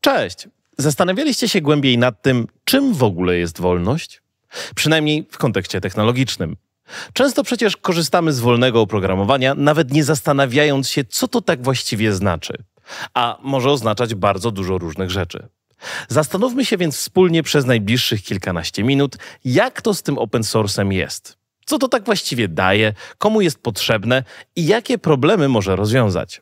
Cześć! Zastanawialiście się głębiej nad tym, czym w ogóle jest wolność? Przynajmniej w kontekście technologicznym. Często przecież korzystamy z wolnego oprogramowania, nawet nie zastanawiając się, co to tak właściwie znaczy, a może oznaczać bardzo dużo różnych rzeczy. Zastanówmy się więc wspólnie przez najbliższych kilkanaście minut, jak to z tym open source'em jest. Co to tak właściwie daje, komu jest potrzebne i jakie problemy może rozwiązać.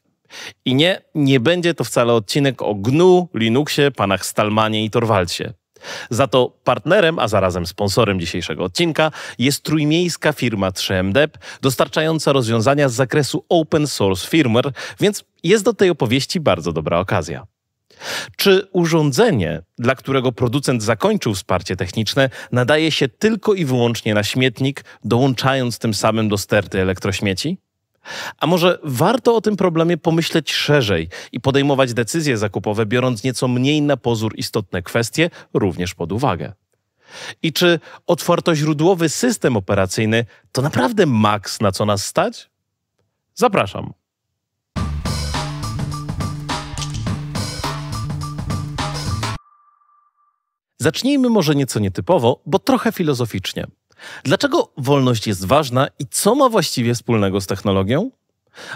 I nie, nie będzie to wcale odcinek o GNU, Linuxie, panach Stalmanie i Torwalcie. Za to partnerem, a zarazem sponsorem dzisiejszego odcinka jest trójmiejska firma 3MDEP, dostarczająca rozwiązania z zakresu open source firmware, więc jest do tej opowieści bardzo dobra okazja. Czy urządzenie, dla którego producent zakończył wsparcie techniczne, nadaje się tylko i wyłącznie na śmietnik, dołączając tym samym do sterty elektrośmieci? A może warto o tym problemie pomyśleć szerzej i podejmować decyzje zakupowe, biorąc nieco mniej na pozór istotne kwestie również pod uwagę? I czy otwartoźródłowy system operacyjny to naprawdę maks, na co nas stać? Zapraszam. Zacznijmy może nieco nietypowo, bo trochę filozoficznie. Dlaczego wolność jest ważna i co ma właściwie wspólnego z technologią?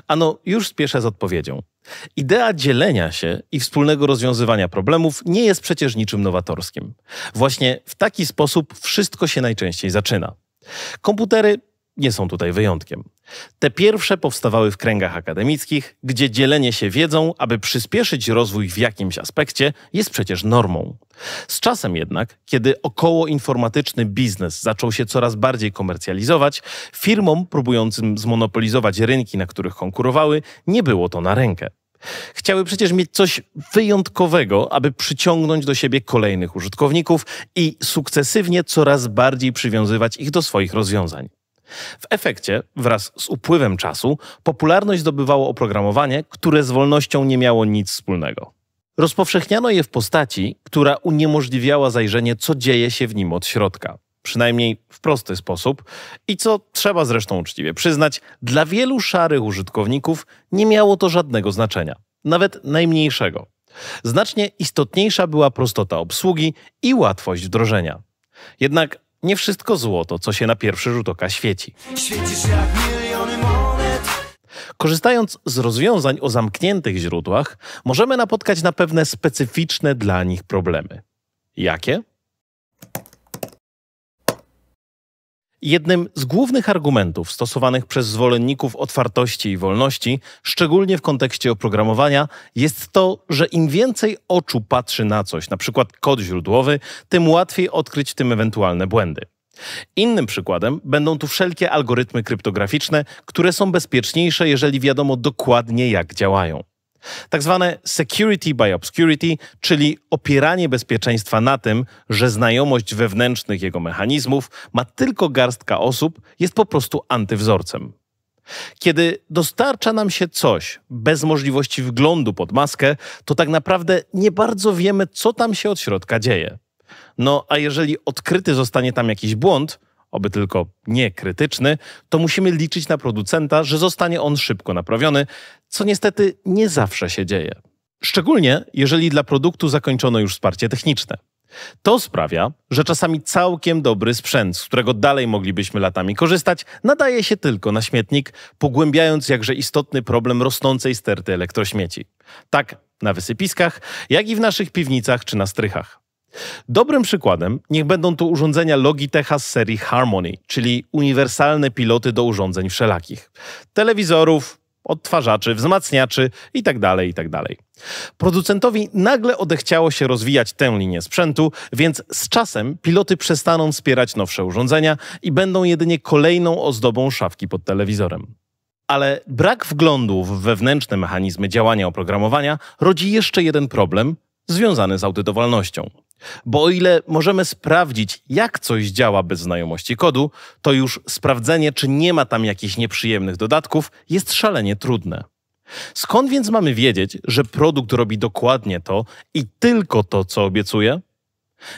Ano, już spieszę z odpowiedzią. Idea dzielenia się i wspólnego rozwiązywania problemów nie jest przecież niczym nowatorskim. Właśnie w taki sposób wszystko się najczęściej zaczyna. Komputery nie są tutaj wyjątkiem. Te pierwsze powstawały w kręgach akademickich, gdzie dzielenie się wiedzą, aby przyspieszyć rozwój w jakimś aspekcie, jest przecież normą. Z czasem jednak, kiedy okołoinformatyczny biznes zaczął się coraz bardziej komercjalizować, firmom próbującym zmonopolizować rynki, na których konkurowały, nie było to na rękę. Chciały przecież mieć coś wyjątkowego, aby przyciągnąć do siebie kolejnych użytkowników i sukcesywnie coraz bardziej przywiązywać ich do swoich rozwiązań. W efekcie, wraz z upływem czasu, popularność zdobywało oprogramowanie, które z wolnością nie miało nic wspólnego. Rozpowszechniano je w postaci, która uniemożliwiała zajrzenie, co dzieje się w nim od środka. Przynajmniej w prosty sposób, i co trzeba zresztą uczciwie przyznać, dla wielu szarych użytkowników nie miało to żadnego znaczenia, nawet najmniejszego. Znacznie istotniejsza była prostota obsługi i łatwość wdrożenia. Jednak nie wszystko złoto, co się na pierwszy rzut oka świeci. Świecisz jak miliony monet. Korzystając z rozwiązań o zamkniętych źródłach, możemy napotkać na pewne specyficzne dla nich problemy. Jakie? Jednym z głównych argumentów stosowanych przez zwolenników otwartości i wolności, szczególnie w kontekście oprogramowania, jest to, że im więcej oczu patrzy na coś, na przykład kod źródłowy, tym łatwiej odkryć w tym ewentualne błędy. Innym przykładem będą tu wszelkie algorytmy kryptograficzne, które są bezpieczniejsze, jeżeli wiadomo dokładnie jak działają. Tak zwane security by obscurity, czyli opieranie bezpieczeństwa na tym, że znajomość wewnętrznych jego mechanizmów ma tylko garstka osób, jest po prostu antywzorcem. Kiedy dostarcza nam się coś bez możliwości wglądu pod maskę, to tak naprawdę nie bardzo wiemy, co tam się od środka dzieje. No a jeżeli odkryty zostanie tam jakiś błąd, oby tylko nie krytyczny, to musimy liczyć na producenta, że zostanie on szybko naprawiony, co niestety nie zawsze się dzieje. Szczególnie jeżeli dla produktu zakończono już wsparcie techniczne. To sprawia, że czasami całkiem dobry sprzęt, z którego dalej moglibyśmy latami korzystać, nadaje się tylko na śmietnik, pogłębiając jakże istotny problem rosnącej sterty elektrośmieci. Tak na wysypiskach, jak i w naszych piwnicach czy na strychach. Dobrym przykładem niech będą tu urządzenia Logitecha z serii Harmony, czyli uniwersalne piloty do urządzeń wszelakich. Telewizorów, odtwarzaczy, wzmacniaczy itd., tak itd. Tak Producentowi nagle odechciało się rozwijać tę linię sprzętu, więc z czasem piloty przestaną wspierać nowsze urządzenia i będą jedynie kolejną ozdobą szafki pod telewizorem. Ale brak wglądu w wewnętrzne mechanizmy działania oprogramowania rodzi jeszcze jeden problem związany z audytowalnością. Bo o ile możemy sprawdzić, jak coś działa bez znajomości kodu, to już sprawdzenie, czy nie ma tam jakichś nieprzyjemnych dodatków, jest szalenie trudne. Skąd więc mamy wiedzieć, że produkt robi dokładnie to i tylko to, co obiecuje?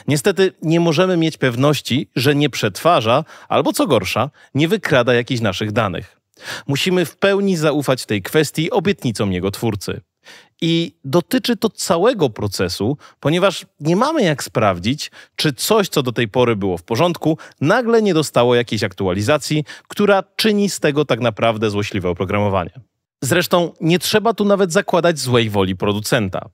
Niestety nie możemy mieć pewności, że nie przetwarza, albo co gorsza, nie wykrada jakichś naszych danych. Musimy w pełni zaufać tej kwestii obietnicom jego twórcy. I dotyczy to całego procesu, ponieważ nie mamy jak sprawdzić, czy coś, co do tej pory było w porządku, nagle nie dostało jakiejś aktualizacji, która czyni z tego tak naprawdę złośliwe oprogramowanie. Zresztą nie trzeba tu nawet zakładać złej woli producenta.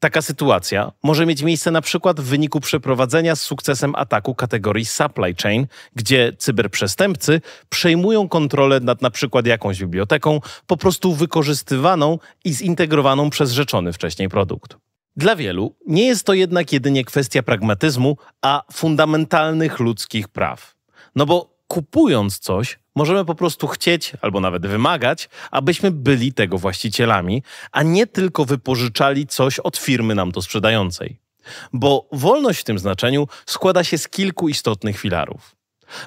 Taka sytuacja może mieć miejsce na przykład w wyniku przeprowadzenia z sukcesem ataku kategorii supply chain, gdzie cyberprzestępcy przejmują kontrolę nad na przykład jakąś biblioteką, po prostu wykorzystywaną i zintegrowaną przez rzeczony wcześniej produkt. Dla wielu nie jest to jednak jedynie kwestia pragmatyzmu, a fundamentalnych ludzkich praw. No bo kupując coś, możemy po prostu chcieć albo nawet wymagać, abyśmy byli tego właścicielami, a nie tylko wypożyczali coś od firmy nam to sprzedającej. Bo wolność w tym znaczeniu składa się z kilku istotnych filarów.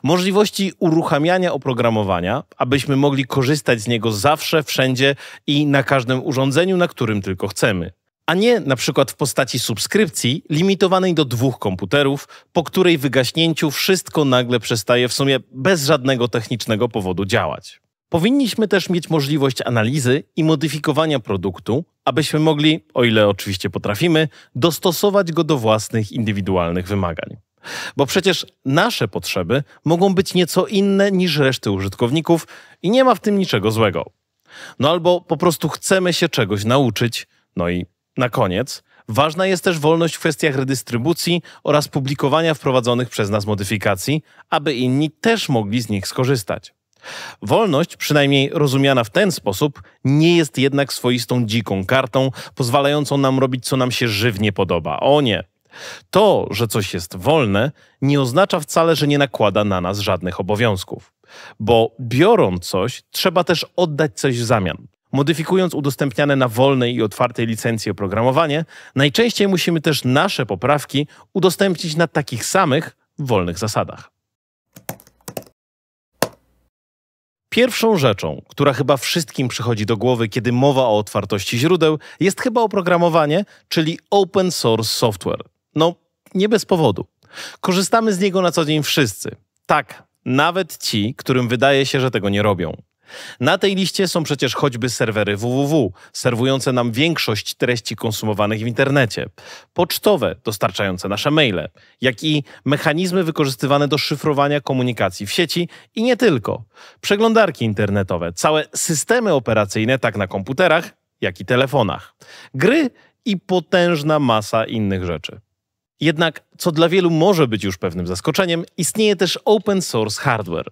Możliwości uruchamiania oprogramowania, abyśmy mogli korzystać z niego zawsze, wszędzie i na każdym urządzeniu, na którym tylko chcemy a nie na przykład w postaci subskrypcji limitowanej do dwóch komputerów, po której wygaśnięciu wszystko nagle przestaje w sumie bez żadnego technicznego powodu działać. Powinniśmy też mieć możliwość analizy i modyfikowania produktu, abyśmy mogli, o ile oczywiście potrafimy, dostosować go do własnych indywidualnych wymagań. Bo przecież nasze potrzeby mogą być nieco inne niż reszty użytkowników i nie ma w tym niczego złego. No albo po prostu chcemy się czegoś nauczyć, no i na koniec, ważna jest też wolność w kwestiach redystrybucji oraz publikowania wprowadzonych przez nas modyfikacji, aby inni też mogli z nich skorzystać. Wolność, przynajmniej rozumiana w ten sposób, nie jest jednak swoistą dziką kartą, pozwalającą nam robić, co nam się żywnie podoba. O nie! To, że coś jest wolne, nie oznacza wcale, że nie nakłada na nas żadnych obowiązków. Bo biorąc coś, trzeba też oddać coś w zamian modyfikując udostępniane na wolnej i otwartej licencji oprogramowanie, najczęściej musimy też nasze poprawki udostępnić na takich samych wolnych zasadach. Pierwszą rzeczą, która chyba wszystkim przychodzi do głowy, kiedy mowa o otwartości źródeł, jest chyba oprogramowanie, czyli open source software. No, nie bez powodu. Korzystamy z niego na co dzień wszyscy. Tak, nawet ci, którym wydaje się, że tego nie robią. Na tej liście są przecież choćby serwery www, serwujące nam większość treści konsumowanych w internecie, pocztowe dostarczające nasze maile, jak i mechanizmy wykorzystywane do szyfrowania komunikacji w sieci i nie tylko. Przeglądarki internetowe, całe systemy operacyjne tak na komputerach, jak i telefonach, gry i potężna masa innych rzeczy. Jednak, co dla wielu może być już pewnym zaskoczeniem, istnieje też open source hardware.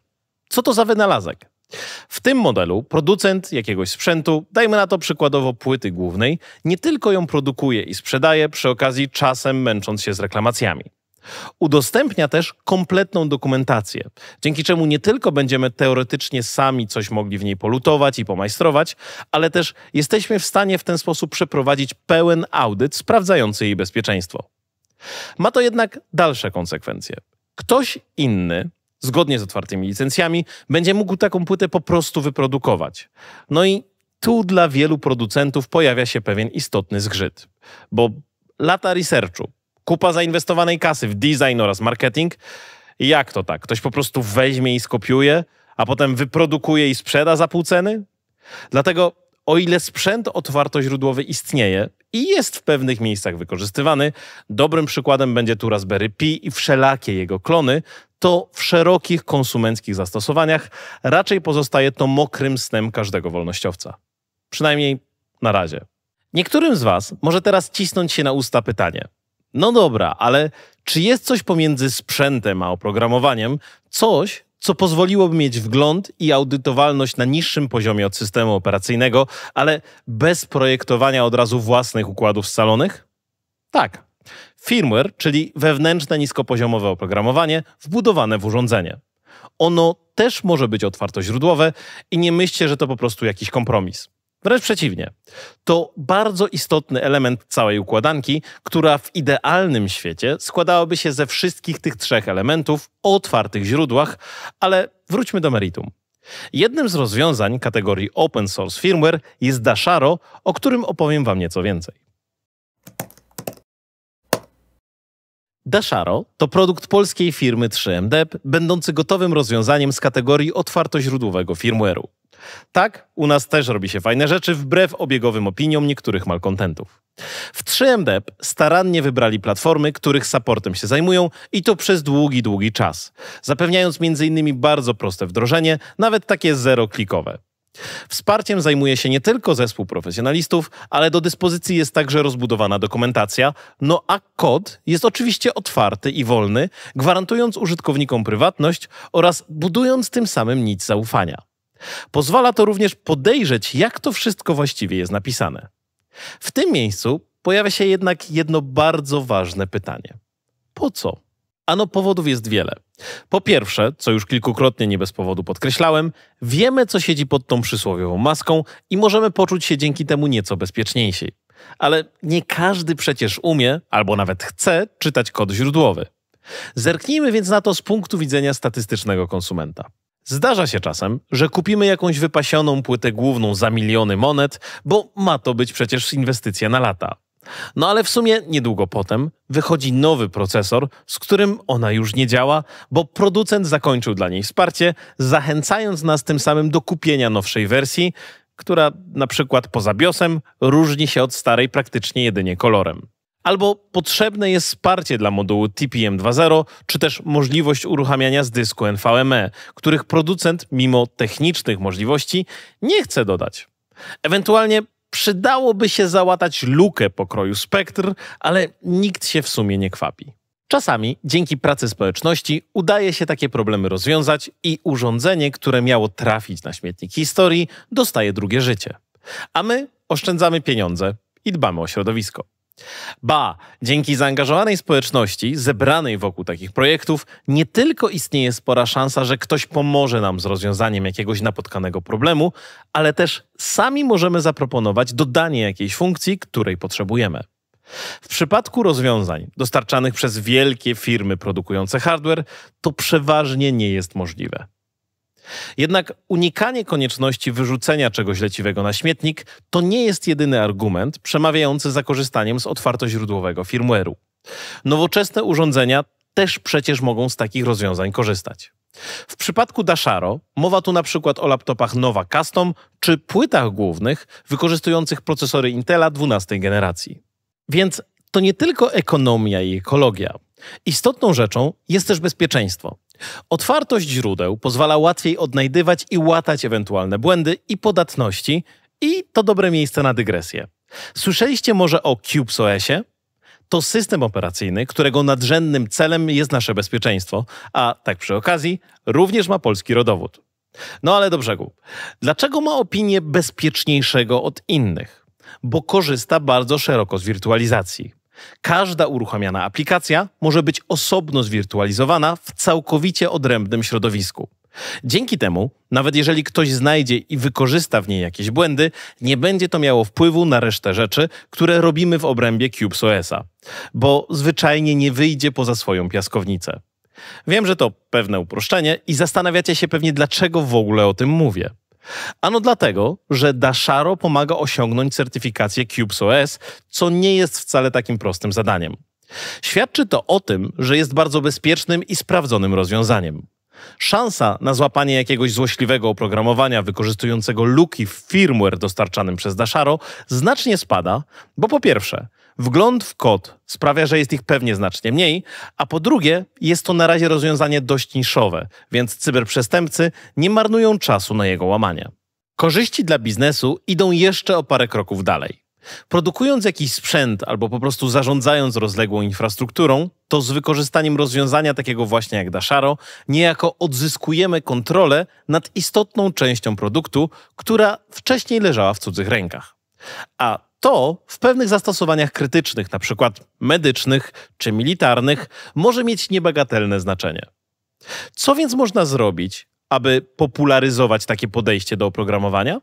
Co to za wynalazek? W tym modelu producent jakiegoś sprzętu, dajmy na to przykładowo płyty głównej, nie tylko ją produkuje i sprzedaje, przy okazji czasem męcząc się z reklamacjami. Udostępnia też kompletną dokumentację, dzięki czemu nie tylko będziemy teoretycznie sami coś mogli w niej polutować i pomajstrować, ale też jesteśmy w stanie w ten sposób przeprowadzić pełen audyt sprawdzający jej bezpieczeństwo. Ma to jednak dalsze konsekwencje. Ktoś inny zgodnie z otwartymi licencjami, będzie mógł taką płytę po prostu wyprodukować. No i tu dla wielu producentów pojawia się pewien istotny zgrzyt, bo lata researchu, kupa zainwestowanej kasy w design oraz marketing, jak to tak? Ktoś po prostu weźmie i skopiuje, a potem wyprodukuje i sprzeda za pół ceny? Dlatego o ile sprzęt otwarto-źródłowy istnieje i jest w pewnych miejscach wykorzystywany, dobrym przykładem będzie tu Raspberry Pi i wszelakie jego klony, to w szerokich konsumenckich zastosowaniach raczej pozostaje to mokrym snem każdego wolnościowca. Przynajmniej na razie. Niektórym z Was może teraz cisnąć się na usta pytanie: No dobra, ale czy jest coś pomiędzy sprzętem a oprogramowaniem, coś, co pozwoliłoby mieć wgląd i audytowalność na niższym poziomie od systemu operacyjnego, ale bez projektowania od razu własnych układów scalonych? Tak, Firmware, czyli wewnętrzne niskopoziomowe oprogramowanie wbudowane w urządzenie. Ono też może być źródłowe i nie myślcie, że to po prostu jakiś kompromis. Wręcz przeciwnie. To bardzo istotny element całej układanki, która w idealnym świecie składałaby się ze wszystkich tych trzech elementów o otwartych źródłach, ale wróćmy do meritum. Jednym z rozwiązań kategorii open source firmware jest Dasharo, o którym opowiem Wam nieco więcej. Dasharo to produkt polskiej firmy 3MDEP, będący gotowym rozwiązaniem z kategorii otwartoźródłowego firmware'u. Tak, u nas też robi się fajne rzeczy, wbrew obiegowym opiniom niektórych malkontentów. W 3MDEP starannie wybrali platformy, których supportem się zajmują i to przez długi, długi czas, zapewniając m.in. bardzo proste wdrożenie, nawet takie zero-klikowe. Wsparciem zajmuje się nie tylko zespół profesjonalistów, ale do dyspozycji jest także rozbudowana dokumentacja, no a kod jest oczywiście otwarty i wolny, gwarantując użytkownikom prywatność oraz budując tym samym nic zaufania. Pozwala to również podejrzeć, jak to wszystko właściwie jest napisane. W tym miejscu pojawia się jednak jedno bardzo ważne pytanie. Po co? Ano powodów jest wiele. Po pierwsze, co już kilkukrotnie nie bez powodu podkreślałem, wiemy, co siedzi pod tą przysłowiową maską i możemy poczuć się dzięki temu nieco bezpieczniejsi. Ale nie każdy przecież umie, albo nawet chce, czytać kod źródłowy. Zerknijmy więc na to z punktu widzenia statystycznego konsumenta. Zdarza się czasem, że kupimy jakąś wypasioną płytę główną za miliony monet, bo ma to być przecież inwestycja na lata. No ale w sumie niedługo potem wychodzi nowy procesor, z którym ona już nie działa, bo producent zakończył dla niej wsparcie, zachęcając nas tym samym do kupienia nowszej wersji, która na przykład poza biosem różni się od starej praktycznie jedynie kolorem. Albo potrzebne jest wsparcie dla modułu TPM 2.0, czy też możliwość uruchamiania z dysku NVMe, których producent, mimo technicznych możliwości, nie chce dodać. Ewentualnie Przydałoby się załatać lukę pokroju spektr, ale nikt się w sumie nie kwapi. Czasami dzięki pracy społeczności udaje się takie problemy rozwiązać i urządzenie, które miało trafić na śmietnik historii, dostaje drugie życie. A my oszczędzamy pieniądze i dbamy o środowisko. Ba, dzięki zaangażowanej społeczności zebranej wokół takich projektów nie tylko istnieje spora szansa, że ktoś pomoże nam z rozwiązaniem jakiegoś napotkanego problemu, ale też sami możemy zaproponować dodanie jakiejś funkcji, której potrzebujemy. W przypadku rozwiązań dostarczanych przez wielkie firmy produkujące hardware, to przeważnie nie jest możliwe. Jednak unikanie konieczności wyrzucenia czegoś leciwego na śmietnik to nie jest jedyny argument przemawiający za korzystaniem z źródłowego firmware'u. Nowoczesne urządzenia też przecież mogą z takich rozwiązań korzystać. W przypadku Dasharo mowa tu na przykład o laptopach Nova Custom czy płytach głównych wykorzystujących procesory Intela 12 generacji. Więc to nie tylko ekonomia i ekologia. Istotną rzeczą jest też bezpieczeństwo. Otwartość źródeł pozwala łatwiej odnajdywać i łatać ewentualne błędy i podatności, i to dobre miejsce na dygresję. Słyszeliście może o CubeSOS-ie? To system operacyjny, którego nadrzędnym celem jest nasze bezpieczeństwo, a tak przy okazji również ma polski rodowód. No ale do brzegu. Dlaczego ma opinię bezpieczniejszego od innych? Bo korzysta bardzo szeroko z wirtualizacji. Każda uruchamiana aplikacja może być osobno zwirtualizowana w całkowicie odrębnym środowisku. Dzięki temu, nawet jeżeli ktoś znajdzie i wykorzysta w niej jakieś błędy, nie będzie to miało wpływu na resztę rzeczy, które robimy w obrębie CubeSOS-a, bo zwyczajnie nie wyjdzie poza swoją piaskownicę. Wiem, że to pewne uproszczenie i zastanawiacie się pewnie, dlaczego w ogóle o tym mówię. Ano dlatego, że Dasharo pomaga osiągnąć certyfikację Cubes OS, co nie jest wcale takim prostym zadaniem. Świadczy to o tym, że jest bardzo bezpiecznym i sprawdzonym rozwiązaniem szansa na złapanie jakiegoś złośliwego oprogramowania wykorzystującego luki w firmware dostarczanym przez Dasharo znacznie spada, bo po pierwsze, Wgląd w kod sprawia, że jest ich pewnie znacznie mniej, a po drugie, jest to na razie rozwiązanie dość niszowe, więc cyberprzestępcy nie marnują czasu na jego łamanie. Korzyści dla biznesu idą jeszcze o parę kroków dalej. Produkując jakiś sprzęt albo po prostu zarządzając rozległą infrastrukturą, to z wykorzystaniem rozwiązania takiego właśnie jak Dasharo, niejako odzyskujemy kontrolę nad istotną częścią produktu, która wcześniej leżała w cudzych rękach. A to w pewnych zastosowaniach krytycznych, np. medycznych czy militarnych, może mieć niebagatelne znaczenie. Co więc można zrobić, aby popularyzować takie podejście do oprogramowania?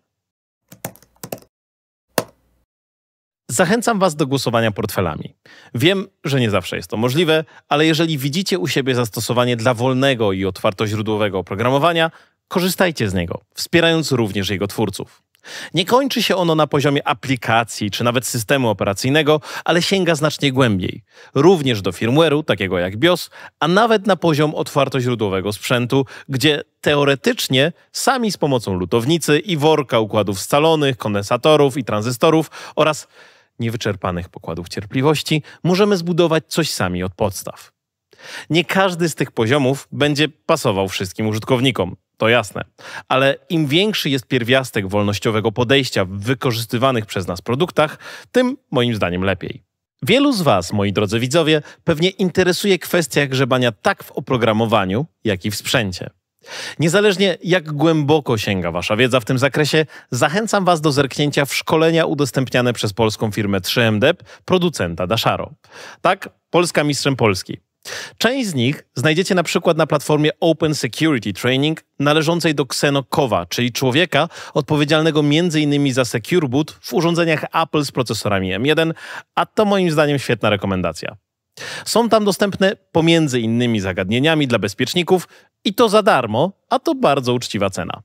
Zachęcam Was do głosowania portfelami. Wiem, że nie zawsze jest to możliwe, ale jeżeli widzicie u siebie zastosowanie dla wolnego i otwartoźródłowego oprogramowania, korzystajcie z niego, wspierając również jego twórców. Nie kończy się ono na poziomie aplikacji czy nawet systemu operacyjnego, ale sięga znacznie głębiej, również do firmware'u, takiego jak BIOS, a nawet na poziom otwartoźródłowego sprzętu, gdzie teoretycznie sami z pomocą lutownicy i worka układów scalonych, kondensatorów i tranzystorów oraz niewyczerpanych pokładów cierpliwości, możemy zbudować coś sami od podstaw. Nie każdy z tych poziomów będzie pasował wszystkim użytkownikom, to jasne, ale im większy jest pierwiastek wolnościowego podejścia w wykorzystywanych przez nas produktach, tym moim zdaniem lepiej. Wielu z Was, moi drodzy widzowie, pewnie interesuje kwestia grzebania tak w oprogramowaniu, jak i w sprzęcie. Niezależnie jak głęboko sięga Wasza wiedza w tym zakresie, zachęcam Was do zerknięcia w szkolenia udostępniane przez polską firmę 3MDEP, producenta Dasharo. Tak, Polska mistrzem Polski. Część z nich znajdziecie na przykład na platformie Open Security Training należącej do Xenokowa, czyli człowieka odpowiedzialnego m.in. za Secure Boot w urządzeniach Apple z procesorami M1, a to moim zdaniem świetna rekomendacja. Są tam dostępne pomiędzy innymi zagadnieniami dla bezpieczników i to za darmo, a to bardzo uczciwa cena.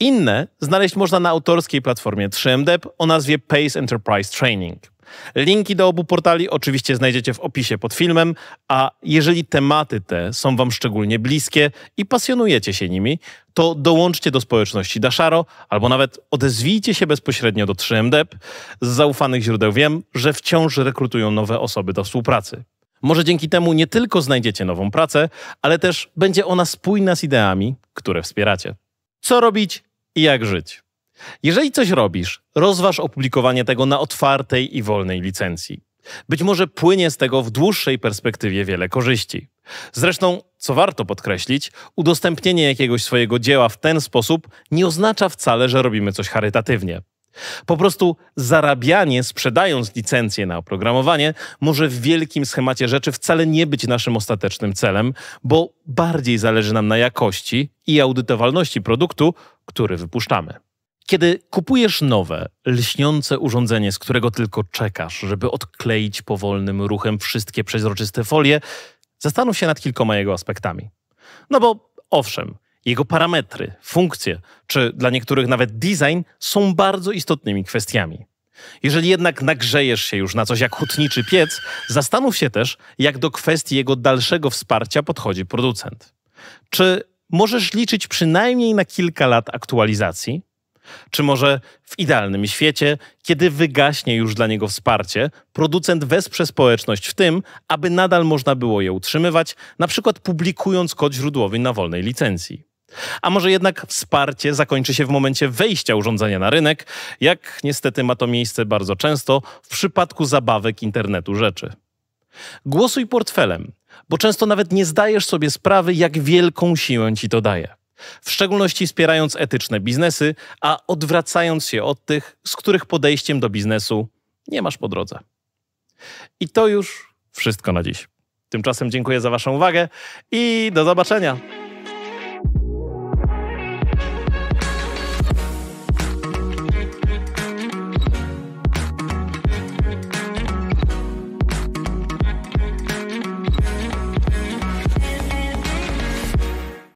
Inne znaleźć można na autorskiej platformie 3MDEP o nazwie Pace Enterprise Training. Linki do obu portali oczywiście znajdziecie w opisie pod filmem, a jeżeli tematy te są Wam szczególnie bliskie i pasjonujecie się nimi, to dołączcie do społeczności Dasharo albo nawet odezwijcie się bezpośrednio do 3MDEP. Z zaufanych źródeł wiem, że wciąż rekrutują nowe osoby do współpracy. Może dzięki temu nie tylko znajdziecie nową pracę, ale też będzie ona spójna z ideami, które wspieracie. Co robić i jak żyć? Jeżeli coś robisz, rozważ opublikowanie tego na otwartej i wolnej licencji. Być może płynie z tego w dłuższej perspektywie wiele korzyści. Zresztą, co warto podkreślić, udostępnienie jakiegoś swojego dzieła w ten sposób nie oznacza wcale, że robimy coś charytatywnie. Po prostu zarabianie, sprzedając licencję na oprogramowanie, może w wielkim schemacie rzeczy wcale nie być naszym ostatecznym celem, bo bardziej zależy nam na jakości i audytowalności produktu, który wypuszczamy. Kiedy kupujesz nowe, lśniące urządzenie, z którego tylko czekasz, żeby odkleić powolnym ruchem wszystkie przeźroczyste folie, zastanów się nad kilkoma jego aspektami. No bo owszem, jego parametry, funkcje, czy dla niektórych nawet design są bardzo istotnymi kwestiami. Jeżeli jednak nagrzejesz się już na coś jak hutniczy piec, zastanów się też, jak do kwestii jego dalszego wsparcia podchodzi producent. Czy możesz liczyć przynajmniej na kilka lat aktualizacji? Czy może w idealnym świecie, kiedy wygaśnie już dla niego wsparcie, producent wesprze społeczność w tym, aby nadal można było je utrzymywać, na przykład publikując kod źródłowy na wolnej licencji? A może jednak wsparcie zakończy się w momencie wejścia urządzenia na rynek, jak niestety ma to miejsce bardzo często w przypadku zabawek internetu rzeczy. Głosuj portfelem, bo często nawet nie zdajesz sobie sprawy, jak wielką siłę ci to daje. W szczególności wspierając etyczne biznesy, a odwracając się od tych, z których podejściem do biznesu nie masz po drodze. I to już wszystko na dziś. Tymczasem dziękuję za Waszą uwagę i do zobaczenia.